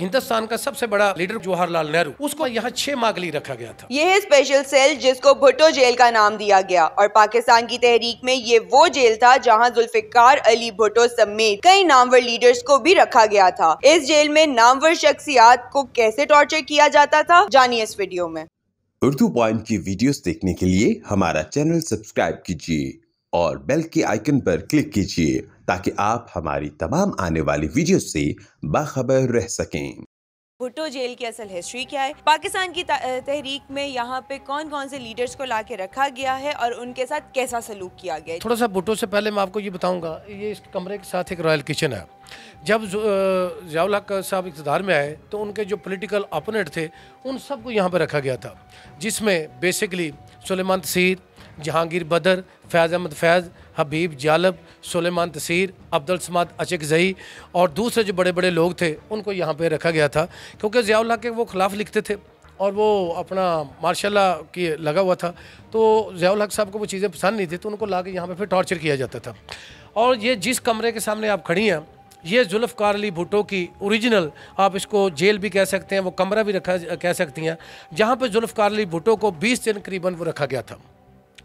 हिंदुस्तान का सबसे बड़ा लीडर जवाहरलाल नेहरू उसको यहाँ छह माह के लिए रखा गया था यह स्पेशल सेल जिसको भुट्टो जेल का नाम दिया गया और पाकिस्तान की तहरीक में ये वो जेल था जहाँ जुल्फिकार अली भुट्टो समेत कई नामवर लीडर्स को भी रखा गया था इस जेल में नामवर शख्सियात को कैसे टॉर्चर किया जाता था जानिए इस वीडियो में उर्दू पॉइंट की वीडियो देखने के लिए हमारा चैनल सब्सक्राइब कीजिए और बेल के आइकन पर क्लिक कीजिए ताकि आप हमारी तमाम आने वाली वीडियो से बाखबर रह सकें भुट्टो जेल की असल हिस्ट्री क्या है पाकिस्तान की तहरीक में यहाँ पे कौन कौन से लीडर्स को ला के रखा गया है और उनके साथ कैसा सलूक किया गया थोड़ा सा भुट्टो से पहले मैं आपको ये बताऊंगा ये इस कमरे के साथ एक रॉयल किचन है जब जयाल हक साहब इकतदार में आए तो उनके जो पोलिटिकल अपोनेंट थे उन सबको यहाँ पर रखा गया था जिसमें बेसिकली सलेमान तसीर जहांगीर बदर फैज़ अहमद फैज़ हबीब जालब सुलेमान तसीर अब्दुल समाद अचक जई और दूसरे जो बड़े बड़े लोग थे उनको यहाँ पे रखा गया था क्योंकि ज़ियाउल्ला के वो ख़िलाफ़ लिखते थे और वो अपना मार्शल की लगा हुआ था तो जयाल हक साहब को वो चीज़ें पसंद नहीं थी तो उनको ला के यहाँ पर फिर टॉर्चर किया जाता था और ये जिस कमरे के सामने आप खड़ी हैं ये जुल्फ़कार अली भुटो की ओरिजिनल आप इसको जेल भी कह सकते हैं वो कमरा भी रखा कह सकती हैं जहाँ पर जुल्फ़कार अली भुटो को 20 दिन करीबन वो रखा गया था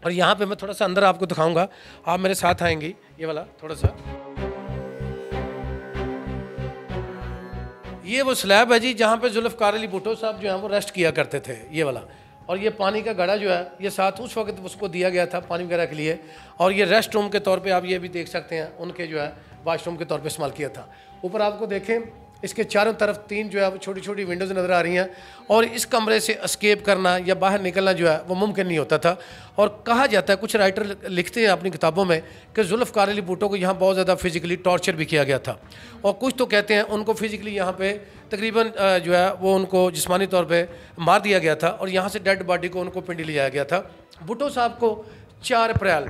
और यहाँ पे मैं थोड़ा सा अंदर आपको दिखाऊंगा आप मेरे साथ आएंगी ये वाला थोड़ा सा ये वो स्लैब है जी जहाँ पे जुल्फ़कार अली भुटो साहब जो हैं वो रेस्ट किया करते थे ये वाला और ये पानी का गड़ा जो है ये साथ उस वक्त उसको दिया गया था पानी वगैरह के लिए और ये रेस्ट रूम के तौर पे आप ये भी देख सकते हैं उनके जो है वाशरूम के तौर पे इस्तेमाल किया था ऊपर आपको देखें इसके चारों तरफ तीन जो है वो छोटी छोटी विंडोज़ नज़र आ रही हैं और इस कमरे से अस्केप करना या बाहर निकलना जो है वो मुमकिन नहीं होता था और कहा जाता है कुछ राइटर लिखते हैं अपनी किताबों में कि जुल्फ़कार अली भुटो को यहाँ बहुत ज़्यादा फिज़िकली टॉर्चर भी किया गया था और कुछ तो कहते हैं उनको फिज़िकली यहाँ पर तकरीबन जो है वो उनको जिसमानी तौर पर मार दिया गया था और यहाँ से डेड बॉडी को उनको पिंडी ले जाया गया था भुटो साहब को चार अप्रैल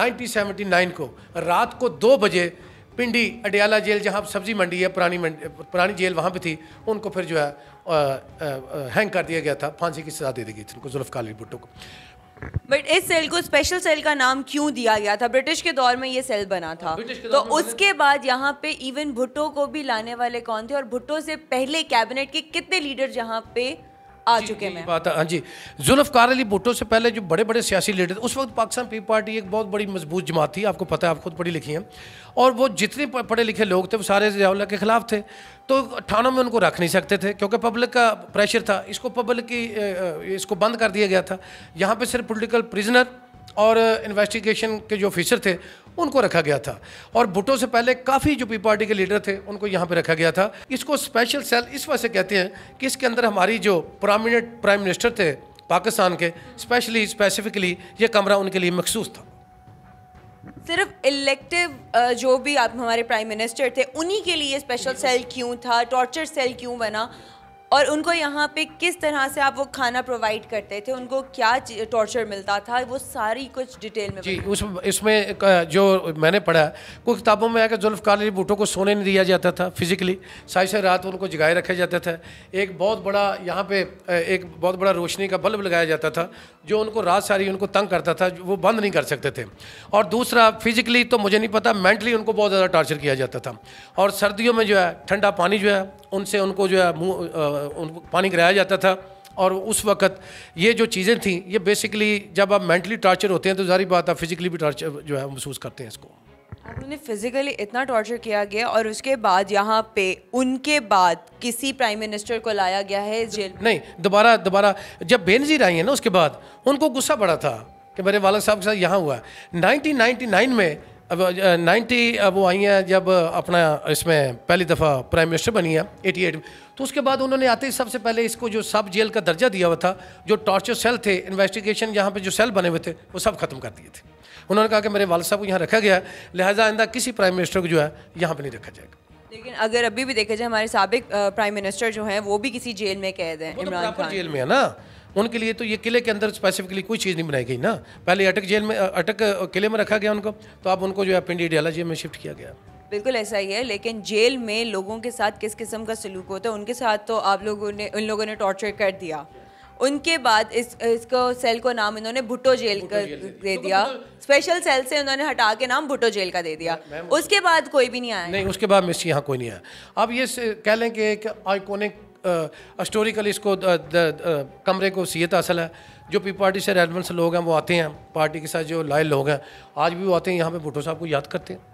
नाइनटीन को रात को दो बजे पिंडी अडियाला जेल जहाँ सब्जी मंडी है पुरानी मंडी पुरानी जेल वहाँ पर थी उनको फिर जो है हैंग कर दिया गया था फांसी की सजा दे दी गई थी उनको जुल्फ़कार अली भुट्टो को बट इस सेल को स्पेशल सेल का नाम क्यों दिया गया था ब्रिटिश के दौर में ये सेल बना था तो उसके बाद यहाँ पे इवन भुट्टो को भी लाने वाले कौन थे और भुट्टो से पहले कैबिनेट के कितने लीडर जहाँ पे आ चुके हैं बात हाँ जी जुल्फ़ार अली भुट्टो से पहले जो बड़े बड़े सियासी लीडर उस वक्त पाकिस्तान पीपल पार्टी एक बहुत बड़ी मजबूत जमात थी आपको पता है आप खुद पढ़ी लिखी हैं और वो जितने पढ़े लिखे लोग थे वो सारे जियाउल्ला के ख़िलाफ़ थे तो थानों में उनको रख नहीं सकते थे क्योंकि पब्लिक का प्रेशर था इसको पब्लिक की इसको बंद कर दिया गया था यहाँ पर सिर्फ पोलिटिकल प्रिजनर और इन्वेस्टिगेशन के जो ऑफिसर थे उनको रखा गया था और भुट्टो से पहले काफ़ी जो पी पार्टी के लीडर थे उनको यहाँ पर रखा गया था इसको स्पेशल सेल इस वजह से कहते हैं कि इसके अंदर हमारी जो प्रामिनेंट प्राइम मिनिस्टर थे पाकिस्तान के स्पेशली स्पेसिफिकली ये कमरा उनके लिए मखसूस था सिर्फ इलेक्टिव जो भी आप हमारे प्राइम मिनिस्टर थे उन्हीं के लिए स्पेशल सेल क्यों था टॉर्चर सेल क्यों बना और उनको यहाँ पे किस तरह से आप वो खाना प्रोवाइड करते थे उनको क्या टॉर्चर मिलता था वो सारी कुछ डिटेल में जी उस इसमें जो मैंने पढ़ा कुछ किताबों में आया कि जुल्फ़ार अली को सोने नहीं दिया जाता था फिज़िकली सारी सारी रात उनको जगाए रखा जाता था एक बहुत बड़ा यहाँ पे एक बहुत बड़ा रोशनी का बल्ब लगाया जाता था जो उनको रात सारी उनको तंग करता था वो बंद नहीं कर सकते थे और दूसरा फिज़िकली तो मुझे नहीं पता मैंटली उनको बहुत ज़्यादा टॉर्चर किया जाता था और सर्दियों में जो है ठंडा पानी जो है उनसे उनको जो है मुँह उनको पानी गिराया जाता था और उस वक्त ये जो चीज़ें थी ये बेसिकली जब आप मेंटली टॉर्चर होते हैं तो जारी बात आप फिज़िकली भी टॉर्चर जो है महसूस करते हैं इसको उन्हें फिज़िकली इतना टॉर्चर किया गया और उसके बाद यहाँ पे उनके बाद किसी प्राइम मिनिस्टर को लाया गया है जेल नहीं दोबारा दोबारा जब बेनजीर आई है ना उसके बाद उनको गुस्सा पड़ा था कि मेरे वालद साहब के साथ यहाँ हुआ है नाइनटीन में अब नाइन्टी अब वो आई हैं जब अपना इसमें पहली दफ़ा प्राइम मिनिस्टर बनी है एटी एट तो उसके बाद उन्होंने आते ही सबसे पहले इसको जो सब जेल का दर्जा दिया हुआ था जो टॉर्चर सेल थे इन्वेस्टिगेशन यहाँ पे जो सेल बने हुए थे वो सब ख़त्म कर दिए थे उन्होंने कहा कि मेरे वाल साहब को यहाँ रखा गया है लिहाजा आइंदा किसी प्राइम मिनिस्टर को जो है यहाँ पर नहीं रखा जाएगा लेकिन अगर अभी भी देखा जाए हमारे सबक प्राइम मिनिस्टर जो हैं वो भी किसी जेल में कैद हैं तो इमरान खान जेल में है ना उनके लिए तो ये किले के अंदर स्पेसिफिकली कोई चीज़ नहीं बनाई गई ना पहले अटक जेल में अटक किले में रखा गया उनको तो अब उनको जो है पिंडी डियाला जेल में शिफ्ट किया गया बिल्कुल ऐसा ही है लेकिन जेल में लोगों के साथ किस किस्म का सलूक होता है उनके साथ तो आप लोगों ने उन लोगों ने टॉर्चर कर दिया उनके बाद इस इसको सेल को नाम इन्होंने भुट्टो जेल का दे दिया स्पेशल तो मतलब सेल से उन्होंने हटा के नाम भुट्टो जेल का दे दिया उसके बाद कोई भी नहीं आया नहीं उसके बाद मिस यहाँ कोई नहीं आया अब ये कह लें कि एक आइकोनिक हिस्टोरिकली इसको द, द, द, कमरे को सीयत हासिल है जो पी पार्टी से से लोग हैं वो आते हैं पार्टी के साथ जो लायल लोग हैं आज भी वो आते हैं यहाँ पे भुटो साहब को याद करते हैं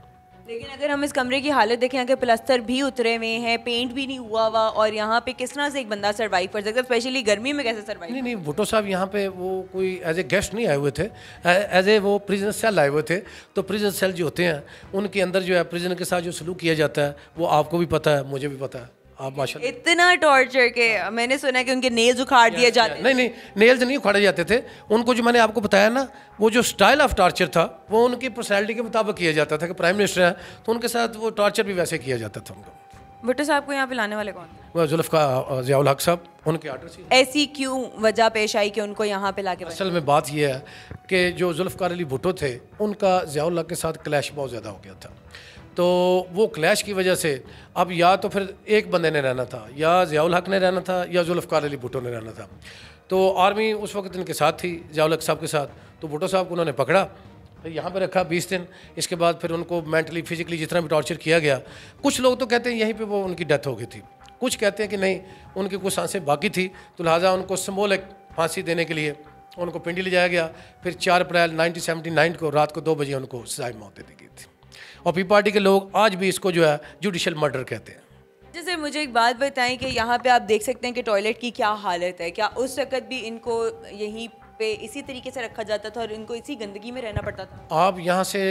लेकिन अगर हम इस कमरे की हालत देखें अगर प्लस्तर भी उतरे हुए हैं पेंट भी नहीं हुआ हुआ और यहाँ पे किस तरह से एक बंदा सर्वाइव कर सकता है स्पेशली गर्मी में कैसे सर्वाइव नहीं नहीं भुटो साहब यहाँ पे वो कोई एज ए गेस्ट नहीं आए हुए थे एज ए वो प्रिजन सेल आए हुए थे तो प्रिजन सेल जो होते हैं उनके अंदर जो है प्रिजन के साथ जो सलूक किया जाता है वो आपको भी पता है मुझे भी पता है इतना टॉर्चर के हाँ। मैंने सुना कि उनके नेल्स उखाड़ दिए जाते नहीं नहीं नेल्स नहीं उखाड़े जाते थे उनको जो मैंने आपको बताया ना वो जो स्टाइल ऑफ टॉर्चर था वो उनकी पर्सनैलिटी के मुताबिक किया जाता था कि प्राइम मिनिस्टर है तो उनके साथ वो टॉर्चर भी वैसे किया जाता था उनको भुट्टो साहब को यहाँ पे लाने वाले कौन वो जुल्फका जियाउल हक साहब उनके ऑर्डर से ऐसी क्यों वजह पेश आई कि उनको यहाँ पे ला के असल में बात यह है कि जो जुल्फ़ार अली भुट्टो थे उनका जियाउल हक के साथ क्लैश बहुत ज़्यादा हो गया था तो वो क्लैश की वजह से अब या तो फिर एक बंदे ने रहना था या ज़ियाउल हक ने रहना था या जुल्फ़ार अली भुटो ने रहना था तो आर्मी उस वक्त इनके साथ थी ज़ियाउल हक साहब के साथ तो भुटो साहब को उन्होंने पकड़ा फिर यहाँ पर रखा बीस दिन इसके बाद फिर उनको मेंटली फिजिकली जितना भी टॉर्चर किया गया कुछ लोग तो कहते हैं यहीं पे वो उनकी डेथ हो गई थी कुछ कहते हैं कि नहीं उनकी कुछ सांसें बाकी थी तो लिहाजा उनको सम्बोल एक फांसी देने के लिए उनको पिंडी ले जाया गया फिर चार अप्रैल 1979 को रात को दो बजे उनको सजाए मौत दी गई थी और पी पार्टी के लोग आज भी इसको जो है जुडिशल मर्डर कहते हैं जैसे मुझे एक बात बताएं कि यहाँ पे आप देख सकते हैं कि टॉयलेट की क्या हालत है क्या उस वक्त भी इनको यहीं पे इसी तरीके से रखा जाता था और इनको इसी गंदगी में रहना पड़ता था आप यहाँ से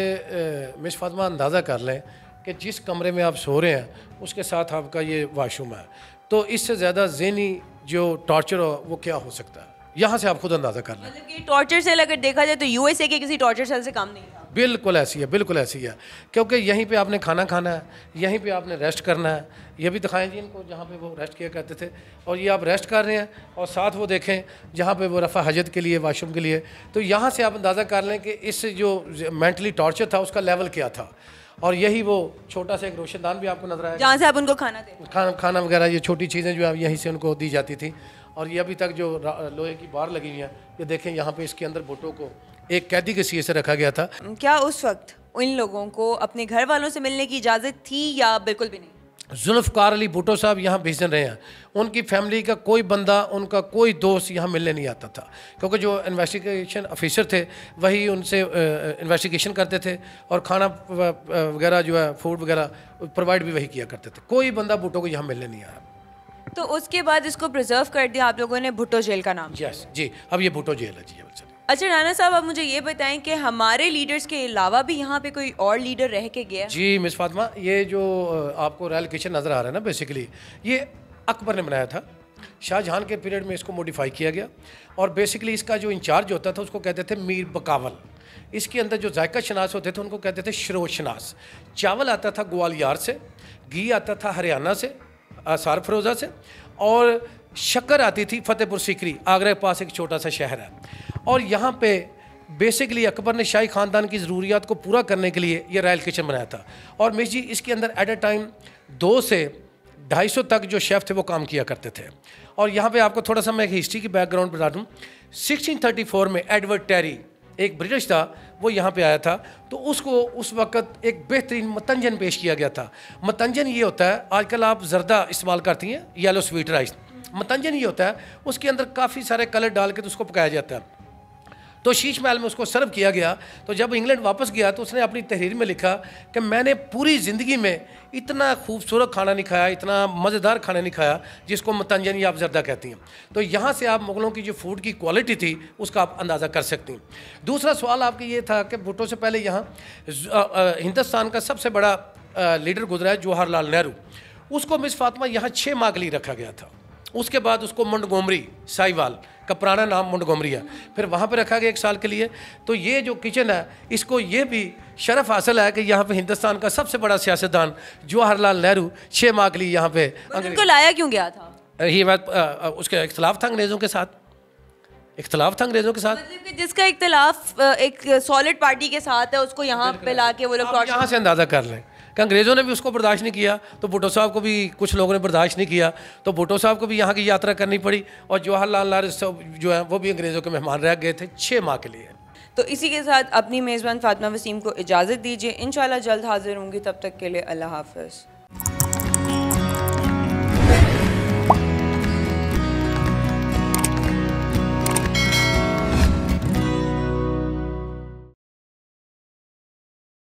मिस फातमा अंदाज़ा कर लें कि जिस कमरे में आप सो रहे हैं उसके साथ आपका ये वाशरूम है तो इससे ज़्यादा जहनी जो टॉर्चर हो वो क्या हो सकता है यहाँ से आप खुद अंदाज़ा कर लें टॉर्चर मतलब सेल अगर देखा जाए तो यू के किसी टॉर्चर सेल से काम नहीं था बिल्कुल ऐसी है बिल्कुल ऐसी है क्योंकि यहीं पे आपने खाना खाना है यहीं पे आपने रेस्ट करना है ये भी दिखाएं जी इनको जहाँ पे वो रेस्ट किया करते थे और ये आप रेस्ट कर रहे हैं और साथ वो देखें जहाँ पे वो रफ़ा हजत के लिए वाशरूम के लिए तो यहाँ से आप अंदाज़ा कर लें कि इस जो मैंटली टॉर्चर था उसका लेवल क्या था और यही वो छोटा सा एक रोशनदान भी आपको नजर आया जहाँ से आप उनको खाना दें खाना खाना वगैरह ये छोटी चीज़ें जो है यहीं से उनको दी जाती थी और ये अभी तक जो लोहे की बार लगी हुई है ये देखें यहाँ पे इसके अंदर भुट्टो को एक कैदी के सीए से रखा गया था क्या उस वक्त उन लोगों को अपने घर वालों से मिलने की इजाज़त थी या बिल्कुल भी नहीं जुल्फ़कार अली भुटो साहब यहाँ भेजन रहे हैं उनकी फैमिली का कोई बंदा उनका कोई दोस्त यहाँ मिलने नहीं आता था क्योंकि जो इन्वेस्टिगेशन ऑफिसर थे वही उनसे इन्वेस्टिगेशन करते थे और खाना वगैरह जो है फूड वगैरह प्रोवाइड भी वही किया करते थे कोई बंदा भुटो को यहाँ मिलने नहीं आया तो उसके बाद इसको प्रिजर्व कर दिया आप लोगों ने भुटो जेल का नाम यस जी अब ये भुटो जेल है जी अच्छा राना साहब आप मुझे ये बताएं कि हमारे लीडर्स के अलावा भी यहाँ पे कोई और लीडर रह के गया जी मिस फातमा ये जो आपको रॉयल किचन नज़र आ रहा है ना बेसिकली ये अकबर ने बनाया था शाहजहां के पीरियड में इसको मॉडिफाई किया गया और बेसिकली इसका जो इंचार्ज होता था उसको कहते थे मीर बकावल इसके अंदर जो जायका शनास होते थे उनको कहते थे शनास चावल आता था ग्वालियार से घी आता था हरियाणा से सार फरोज़ा से और शक्कर आती थी फतेहपुर सिकरी आगरा के पास एक छोटा सा शहर है और यहाँ पे बेसिकली अकबर ने शाही ख़ानदान की ज़रूरियात को पूरा करने के लिए यह रॉयल किचन बनाया था और मिस जी इसके अंदर एट अ टाइम दो से ढाई सौ तक जो शेफ़ थे वो काम किया करते थे और यहाँ पे आपको थोड़ा सा मैं एक हिस्ट्री की बैकग्राउंड बता दूँ 1634 में एडवर्ड टेरी एक ब्रिटिश था वो यहाँ पे आया था तो उसको उस वक्त एक बेहतरीन मतंजन पेश किया गया था मतंजन ये होता है आजकल आप ज़रदा इस्तेमाल करती हैं येलो स्वीट राइस मतंजन ये होता है उसके अंदर काफ़ी सारे कलर डाल के तो उसको पकाया जाता है तो शीश महल में उसको सर्व किया गया तो जब इंग्लैंड वापस गया तो उसने अपनी तहरीर में लिखा कि मैंने पूरी ज़िंदगी में इतना खूबसूरत खाना नहीं खाया इतना मज़ेदार खाना नहीं खाया जिसको मतंजन या अफजरदा कहती हैं तो यहाँ से आप मुग़लों की जो फूड की क्वालिटी थी उसका आप अंदाज़ा कर सकती हैं दूसरा सवाल आपका ये था कि भुटो से पहले यहाँ हिंदुस्तान का सबसे बड़ा लीडर गुजरा है जवाहरलाल नेहरू उसको मिस फातमा यहाँ छः माह के लिए रखा गया था उसके बाद उसको मुंडगोमरी साहिवाल का पुराना नाम मुंडगोमरी है फिर वहाँ पर रखा गया एक साल के लिए तो ये जो किचन है इसको ये भी शरफ हासिल है कि यहाँ पे हिंदुस्तान का सबसे बड़ा सियासतदान जवाहरलाल नेहरू छः माह के लिए यहाँ पे उनको मतलब लाया क्यों गया था ये बात उसके इख्तलाफ था अंग्रेज़ों के साथ इख्तलाफ था अंग्रेजों के साथ मतलब जिसका इख्तलाफ एक सॉलिड पार्टी के साथ है उसको यहाँ पे ला के वो लोग यहाँ से अंदाजा कर लें कि अंग्रेज़ों ने भी उसको बर्दाश्त नहीं किया तो भुटो साहब को भी कुछ लोगों ने बर्दाश्त नहीं किया तो भुटो साहब को भी यहाँ की यात्रा करनी पड़ी और जवाहरलाल लाल जो है वो भी अंग्रेज़ों के मेहमान रह गए थे छः माह के लिए तो इसी के साथ अपनी मेज़बान फातिमा वसीम को इजाज़त दीजिए इन जल्द हाजिर होंगी तब तक के लिए अल्लाह हाफ